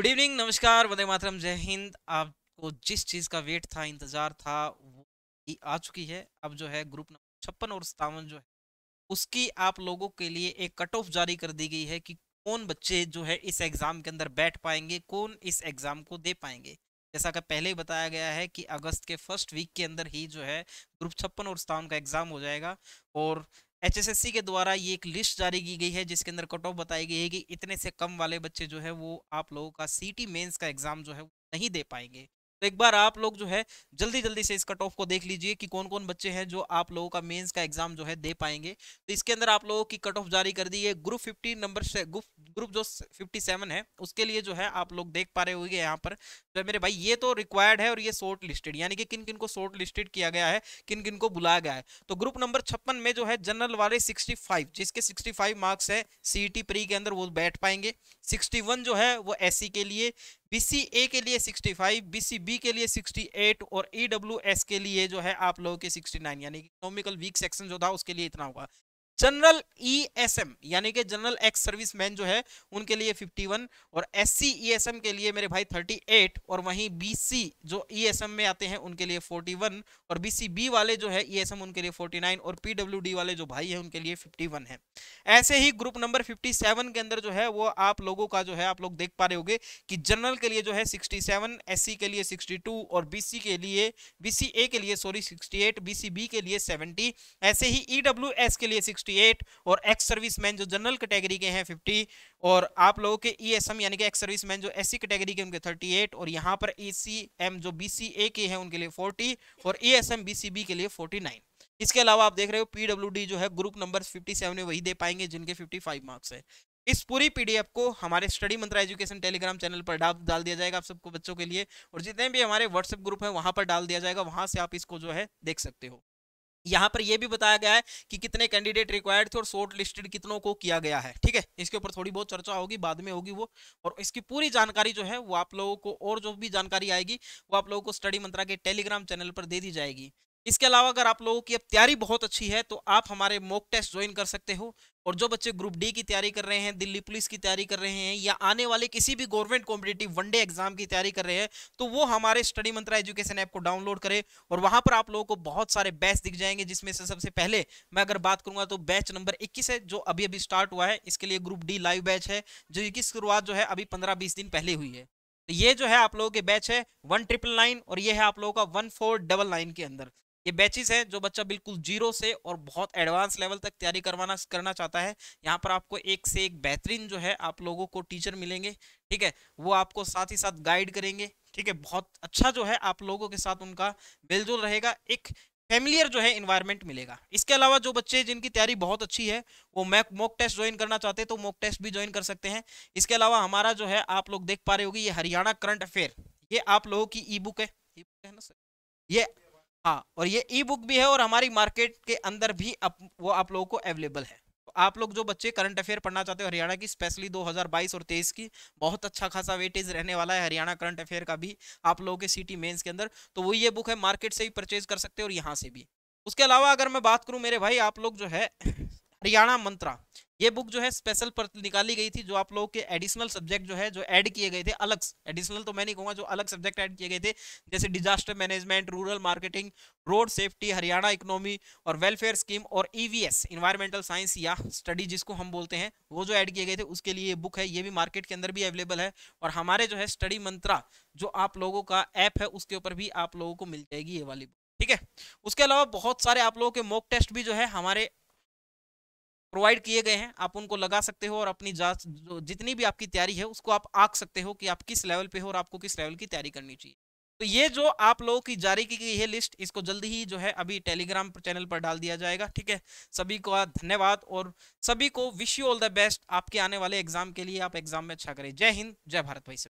good evening नमस्कार वंदे मातरम जय हिंद आपको जिस चीज़ का वेट था इंतज़ार था वो आ चुकी है अब जो है ग्रुप नंबर छप्पन और सतावन जो है उसकी आप लोगों के लिए एक कट ऑफ जारी कर दी गई है कि कौन बच्चे जो है इस एग्ज़ाम के अंदर बैठ पाएंगे कौन इस एग्ज़ाम को दे पाएंगे जैसा कि पहले ही बताया गया है कि अगस्त के फर्स्ट वीक के अंदर ही जो है ग्रुप छप्पन और सतावन का एग्ज़ाम हो जाएगा और एचएसएससी के द्वारा ये एक लिस्ट जारी की गई है जिसके अंदर कट ऑफ बताई गई है कि इतने से कम वाले बच्चे जो है वो आप लोगों का सी टी का एग्जाम जो है नहीं दे पाएंगे तो एक बार आप लोग जो है जल्दी जल्दी से इस कट ऑफ को देख लीजिए कि कौन कौन बच्चे हैं जो आप लोगों का मेंस का एग्जाम जो है दे पाएंगे तो इसके अंदर आप लोगों की कट ऑफ जारी कर दी है ग्रुप फिफ्टी नंबर से ग्रुप जो फिफ्टी सेवन है उसके लिए जो है आप लोग देख पा रहे होंगे यहाँ पर जो तो मेरे भाई ये तो रिक्वायर्ड है और ये शॉर्ट लिस्टेड यानी कि किन किन को शॉर्ट लिस्टेड किया गया है किन किन को बुलाया गया है तो ग्रुप नंबर छप्पन में जो है जनरल वाले सिक्सटी फाइव जिसके सिक्सटी फाइव मार्क्स है सी प्री e के अंदर वो बैठ पाएंगे सिक्सटी वन जो है वो एस e के लिए बीसी ए के लिए 65, बीसी बी के लिए 68 और ई e के लिए जो है आप लोगों के 69 यानी कि इकोनॉमिकल वीक सेक्शन जो था उसके लिए इतना होगा जनरल ईएसएम e यानी कि जनरल एक्स सर्विस मैन जो है उनके लिए 51 और एस एम e के लिए मेरे भाई 38 और वहीं सी जो एम e में आते हैं उनके लिए 41 और बी वाले जो है ईएसएम उनके लिए 49 और पीडब्ल्यूडी वाले जो भाई हैं उनके लिए 51 है ऐसे ही ग्रुप नंबर 57 के अंदर जो है वो आप लोगों का जो है आप लोग देख पा रहे हो कि जनरल के लिए जो है सिक्सटी सेवन के लिए सिक्सटी और बी के लिए बी के लिए सॉरी 68 बी के लिए सेवेंटी ऐसे ही ई के लिए सिक्सटी 58 और एक्स सर्विस मैन जो जनरल कैटेगरी के हैं 50 और आप लोगों के ई e यानी कि एक्स सर्विस मैन जो एस कैटेगरी के उनके 38 और यहाँ पर ई जो बी के हैं उनके लिए 40 और ई एस के लिए 49 इसके अलावा आप देख रहे हो पीडब्ल्यूडी जो है ग्रुप नंबर फिफ्टी सेवन वही दे पाएंगे जिनके 55 मार्क्स है इस पूरी पीडीएफ को हमारे Study Mantra Education Telegram channel पर डाल डाल दिया जाएगा आप सबको बच्चों के लिए और जितने भी हमारे व्हाट्सएप ग्रुप है वहां पर डाल दिया जाएगा वहां से आप इसको जो है देख सकते हो यहाँ पर यह भी बताया गया है कि कितने कैंडिडेट रिक्वायर्ड थे और शॉर्ट लिस्टेड कितनों को किया गया है ठीक है इसके ऊपर थोड़ी बहुत चर्चा होगी बाद में होगी वो और इसकी पूरी जानकारी जो है वो आप लोगों को और जो भी जानकारी आएगी वो आप लोगों को स्टडी मंत्रा के टेलीग्राम चैनल पर दे दी जाएगी इसके अलावा अगर आप लोगों की अब तैयारी बहुत अच्छी है तो आप हमारे मॉक टेस्ट ज्वाइन कर सकते हो और जो बच्चे ग्रुप डी की तैयारी कर रहे हैं दिल्ली पुलिस की तैयारी कर रहे हैं या आने वाले किसी भी गवर्नमेंट कॉम्पिटेटिव वनडे एग्जाम की तैयारी कर रहे हैं तो वो हमारे स्टडी मंत्रा एजुकेशन ऐप को डाउनलोड करें और वहां पर आप लोगों को बहुत सारे बैच दिख जाएंगे जिसमें से सबसे पहले मैं अगर बात करूंगा तो बैच नंबर इक्कीस है जो अभी अभी स्टार्ट हुआ है इसके लिए ग्रुप डी लाइव बैच है जो इक्कीस शुरुआत जो है अभी पंद्रह बीस दिन पहले हुई है तो ये जो है आप लोगों के बैच है वन ट्रिपल नाइन और ये है आप लोगों का वन फोर डबल नाइन के अंदर ये बैचेस है जो बच्चा बिल्कुल जीरो से और बहुत एडवांस लेवल तक तैयारी करवाना करना चाहता है यहाँ पर आपको एक से एक बेहतरीन जो है आप लोगों को टीचर मिलेंगे ठीक है वो आपको साथ ही साथ गाइड करेंगे ठीक है बहुत अच्छा जो है आप लोगों के साथ उनका मिलजुल रहेगा एक फैमिलियर जो है इन्वायरमेंट मिलेगा इसके अलावा जो बच्चे जिनकी तैयारी बहुत अच्छी है वो मैक मॉक टेस्ट ज्वाइन करना चाहते हैं तो मॉक टेस्ट भी ज्वाइन कर सकते हैं इसके अलावा हमारा जो है आप लोग देख पा रहे होगी ये हरियाणा करंट अफेयर ये आप लोगों की ई बुक है ई बुक है ना सर ये हाँ और ये ई बुक भी है और हमारी मार्केट के अंदर भी अप, वो आप लोगों को अवेलेबल है तो आप लोग जो बच्चे करंट अफेयर पढ़ना चाहते हो हरियाणा की स्पेशली 2022 और 23 की बहुत अच्छा खासा वेटेज रहने वाला है हरियाणा करंट अफेयर का भी आप लोगों के सिटी मेंस के अंदर तो वो ये बुक है मार्केट से भी परचेज कर सकते हो और यहाँ से भी उसके अलावा अगर मैं बात करूँ मेरे भाई आप लोग जो है हरियाणा मंत्रा ये बुक जो है स्पेशल पर निकाली गई थी जो आप लोगों के एडिशनल सब्जेक्ट जो है जो ऐड किए गए थे अलग एडिशनल तो मैं नहीं कहूँगा जो अलग सब्जेक्ट ऐड किए गए थे जैसे disaster management rural marketing road safety Haryana economy और वेलफेयर स्कीम और ईवीएस इन्वायरमेंटल साइंस या स्टडी जिसको हम बोलते हैं वो जो ऐड किए गए थे उसके लिए ये बुक है ये भी मार्केट के अंदर भी अवेलेबल है और हमारे जो है स्टडी मंत्रा जो आप लोगों का ऐप है उसके ऊपर भी आप लोगों को मिल जाएगी ये वाली ठीक है उसके अलावा बहुत सारे आप लोगों के मॉक टेस्ट भी जो है हमारे प्रोवाइड किए गए हैं आप उनको लगा सकते हो और अपनी जांच जितनी भी आपकी तैयारी है उसको आप आंक सकते हो कि आप किस लेवल पे हो और आपको किस लेवल की तैयारी करनी चाहिए तो ये जो आप लोगों की जारी की गई है लिस्ट इसको जल्दी ही जो है अभी टेलीग्राम चैनल पर डाल दिया जाएगा ठीक है सभी को धन्यवाद और सभी को wish you all the best आपके आने वाले एग्जाम के लिए आप एग्जाम में अच्छा करें जय हिंद जय भारत भाई